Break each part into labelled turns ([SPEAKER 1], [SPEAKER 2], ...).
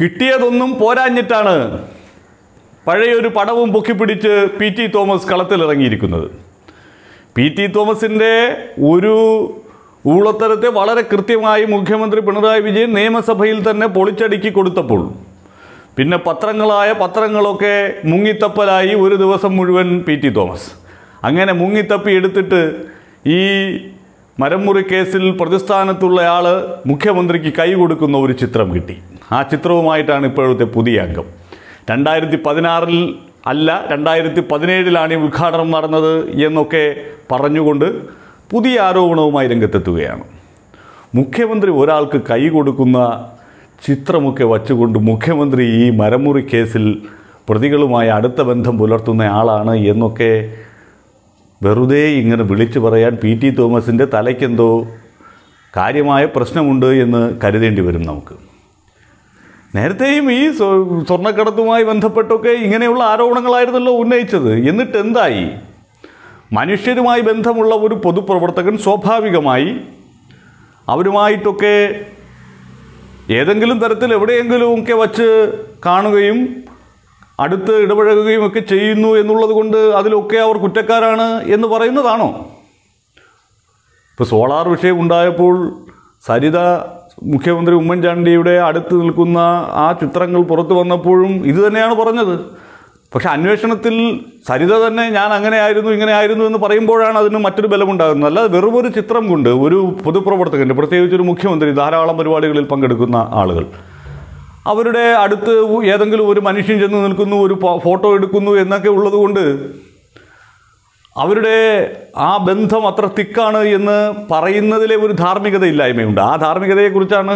[SPEAKER 1] കിട്ടിയതൊന്നും പോരാഞ്ഞിട്ടാണ് പഴയൊരു പടവും പൊക്കിപ്പിടിച്ച് പി ടി തോമസ് കളത്തിലിറങ്ങിയിരിക്കുന്നത് പി ടി തോമസിൻ്റെ ഒരു ഊളത്തരത്തെ വളരെ കൃത്യമായി മുഖ്യമന്ത്രി പിണറായി വിജയൻ നിയമസഭയിൽ തന്നെ പൊളിച്ചടുക്കി കൊടുത്തപ്പോൾ പിന്നെ പത്രങ്ങളായ പത്രങ്ങളൊക്കെ മുങ്ങിത്തപ്പലായി ഒരു ദിവസം മുഴുവൻ പി ടി തോമസ് അങ്ങനെ മുങ്ങിത്തപ്പി എടുത്തിട്ട് ഈ മരമുറി കേസിൽ പ്രതിസ്ഥാനത്തുള്ളയാൾ മുഖ്യമന്ത്രിക്ക് കൈ കൊടുക്കുന്ന ഒരു ചിത്രം കിട്ടി ആ ചിത്രവുമായിട്ടാണ് ഇപ്പോഴത്തെ പുതിയ അംഗം രണ്ടായിരത്തി പതിനാറിൽ അല്ല രണ്ടായിരത്തി പതിനേഴിലാണ് ഈ ഉദ്ഘാടനം നടന്നത് എന്നൊക്കെ പറഞ്ഞുകൊണ്ട് പുതിയ ആരോപണവുമായി രംഗത്തെത്തുകയാണ് മുഖ്യമന്ത്രി ഒരാൾക്ക് കൈ കൊടുക്കുന്ന ചിത്രമൊക്കെ വച്ചുകൊണ്ട് മുഖ്യമന്ത്രി ഈ മരമുറി കേസിൽ പ്രതികളുമായി അടുത്ത ബന്ധം പുലർത്തുന്ന ആളാണ് എന്നൊക്കെ വെറുതെ ഇങ്ങനെ വിളിച്ചു പറയാൻ പി ടി തോമസിൻ്റെ തലയ്ക്കെന്തോ കാര്യമായ പ്രശ്നമുണ്ട് എന്ന് കരുതേണ്ടി വരും നമുക്ക് നേരത്തെയും ഈ സ്വർണ്ണക്കടത്തുമായി ബന്ധപ്പെട്ടൊക്കെ ഇങ്ങനെയുള്ള ആരോപണങ്ങളായിരുന്നല്ലോ ഉന്നയിച്ചത് എന്നിട്ട് എന്തായി മനുഷ്യരുമായി ബന്ധമുള്ള ഒരു പൊതുപ്രവർത്തകൻ സ്വാഭാവികമായി അവരുമായിട്ടൊക്കെ ഏതെങ്കിലും തരത്തിൽ എവിടെയെങ്കിലുമൊക്കെ വച്ച് കാണുകയും അടുത്ത് ഇടപഴകുകയും ഒക്കെ ചെയ്യുന്നു എന്നുള്ളത് കൊണ്ട് അതിലൊക്കെ അവർ കുറ്റക്കാരാണ് എന്ന് പറയുന്നതാണോ ഇപ്പോൾ സോളാർ വിഷയം ഉണ്ടായപ്പോൾ സരിത മുഖ്യമന്ത്രി ഉമ്മൻചാണ്ടിയുടെ അടുത്ത് നിൽക്കുന്ന ആ ചിത്രങ്ങൾ പുറത്തു വന്നപ്പോഴും ഇത് തന്നെയാണ് പറഞ്ഞത് പക്ഷെ അന്വേഷണത്തിൽ സരിത തന്നെ ഞാൻ അങ്ങനെ ആയിരുന്നു ഇങ്ങനെ ആയിരുന്നു എന്ന് പറയുമ്പോഴാണ് അതിന് മറ്റൊരു ബലമുണ്ടാകുന്നത് അല്ലാതെ വെറും ഒരു ചിത്രം കൊണ്ട് ഒരു പൊതുപ്രവർത്തകൻ്റെ പ്രത്യേകിച്ച് ഒരു മുഖ്യമന്ത്രി ധാരാളം പരിപാടികളിൽ പങ്കെടുക്കുന്ന ആളുകൾ അവരുടെ അടുത്ത് ഏതെങ്കിലും ഒരു മനുഷ്യൻ ചെന്ന് നിൽക്കുന്നു ഒരു ഫോട്ടോ എടുക്കുന്നു എന്നൊക്കെ ഉള്ളതുകൊണ്ട് അവരുടെ ആ ബന്ധം അത്ര തിക്കാണ് എന്ന് പറയുന്നതിലെ ഒരു ധാർമ്മികതയില്ലായ്മയുണ്ട് ആ ധാർമ്മികതയെക്കുറിച്ചാണ്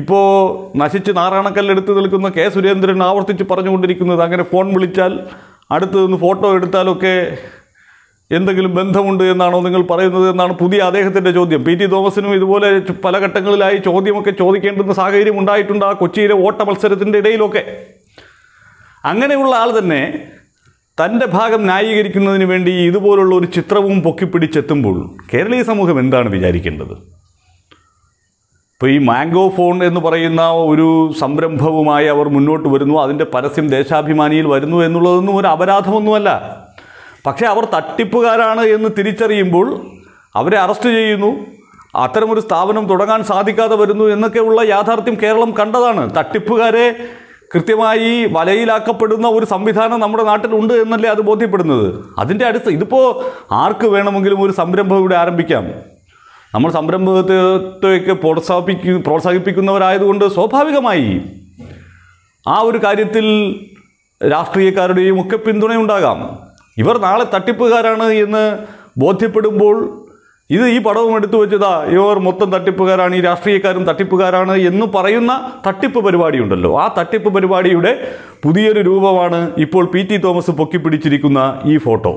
[SPEAKER 1] ഇപ്പോൾ നശിച്ച് നാറാണക്കല്ലെടുത്ത് നിൽക്കുന്ന കെ സുരേന്ദ്രൻ ആവർത്തിച്ച് പറഞ്ഞുകൊണ്ടിരിക്കുന്നത് അങ്ങനെ ഫോൺ വിളിച്ചാൽ അടുത്തു നിന്ന് ഫോട്ടോ എടുത്താലൊക്കെ എന്തെങ്കിലും ബന്ധമുണ്ട് എന്നാണോ നിങ്ങൾ പറയുന്നത് എന്നാണ് പുതിയ അദ്ദേഹത്തിൻ്റെ ചോദ്യം പി ടി തോമസിനും ഇതുപോലെ പല ഘട്ടങ്ങളിലായി ചോദ്യമൊക്കെ ചോദിക്കേണ്ടുന്ന സാഹചര്യം ഉണ്ടായിട്ടുണ്ട് ആ കൊച്ചിയിലെ ഓട്ട മത്സരത്തിൻ്റെ ഇടയിലൊക്കെ അങ്ങനെയുള്ള ആൾ തന്നെ തൻ്റെ ഭാഗം ന്യായീകരിക്കുന്നതിന് വേണ്ടി ഇതുപോലുള്ള ഒരു ചിത്രവും പൊക്കിപ്പിടിച്ചെത്തുമ്പോൾ കേരളീയ സമൂഹം എന്താണ് വിചാരിക്കേണ്ടത് ഇപ്പോൾ ഈ മാംഗോ ഫോൺ എന്ന് പറയുന്ന ഒരു സംരംഭവുമായി അവർ മുന്നോട്ട് വരുന്നു അതിൻ്റെ പരസ്യം ദേശാഭിമാനിയിൽ വരുന്നു എന്നുള്ളതൊന്നും ഒരു അപരാധമൊന്നുമല്ല പക്ഷേ അവർ തട്ടിപ്പുകാരാണ് എന്ന് തിരിച്ചറിയുമ്പോൾ അവരെ അറസ്റ്റ് ചെയ്യുന്നു അത്തരമൊരു സ്ഥാപനം തുടങ്ങാൻ സാധിക്കാതെ വരുന്നു എന്നൊക്കെയുള്ള യാഥാർത്ഥ്യം കേരളം കണ്ടതാണ് തട്ടിപ്പുകാരെ കൃത്യമായി വലയിലാക്കപ്പെടുന്ന ഒരു സംവിധാനം നമ്മുടെ നാട്ടിലുണ്ട് എന്നല്ലേ അത് ബോധ്യപ്പെടുന്നത് അതിൻ്റെ അടുത്ത് ഇതിപ്പോൾ ആർക്ക് വേണമെങ്കിലും ഒരു സംരംഭം ഇവിടെ ആരംഭിക്കാം നമ്മൾ സംരംഭത്തെയൊക്കെ പ്രോത്സാഹിപ്പിക്ക പ്രോത്സാഹിപ്പിക്കുന്നവരായതുകൊണ്ട് സ്വാഭാവികമായി ആ ഒരു കാര്യത്തിൽ രാഷ്ട്രീയക്കാരുടെയും ഒക്കെ പിന്തുണയുണ്ടാകാം ഇവർ നാളെ തട്ടിപ്പുകാരാണ് എന്ന് ബോധ്യപ്പെടുമ്പോൾ ഇത് ഈ പടവും എടുത്തു വെച്ചതാ ഇവർ മൊത്തം തട്ടിപ്പുകാരാണ് ഈ രാഷ്ട്രീയക്കാരും തട്ടിപ്പുകാരാണ് എന്ന് പറയുന്ന തട്ടിപ്പ് പരിപാടിയുണ്ടല്ലോ ആ തട്ടിപ്പ് പരിപാടിയുടെ പുതിയൊരു രൂപമാണ് ഇപ്പോൾ പി ടി തോമസ് പൊക്കിപ്പിടിച്ചിരിക്കുന്ന ഈ ഫോട്ടോ